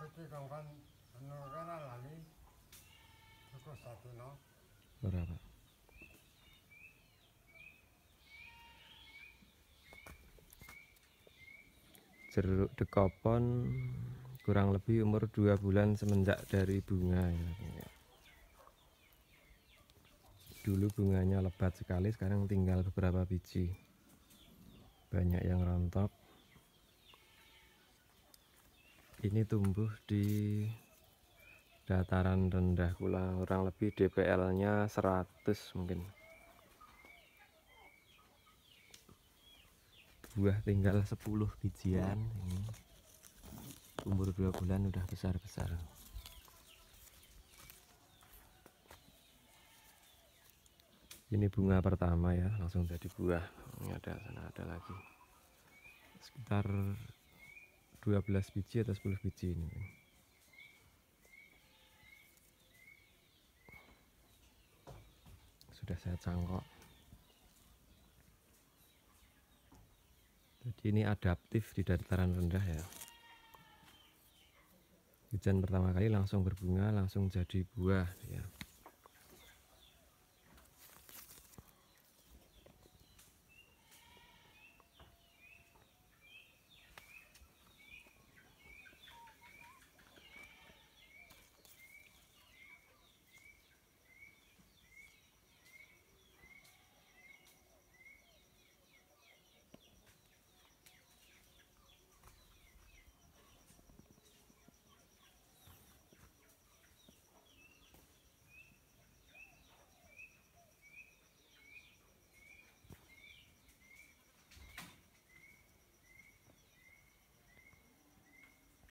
berapa jeruk dekopon kurang lebih umur dua bulan semenjak dari bunga ya. dulu bunganya lebat sekali sekarang tinggal beberapa biji banyak yang rontok ini tumbuh di dataran rendah pula kurang lebih DPL nya 100 mungkin buah tinggal 10 bijian ini umur 2 bulan udah besar-besar ini bunga pertama ya langsung jadi buah ini ada sana ada lagi sekitar 12 biji atau 10 biji ini sudah saya cangkok jadi ini adaptif di dataran rendah ya hujan pertama kali langsung berbunga langsung jadi buah ya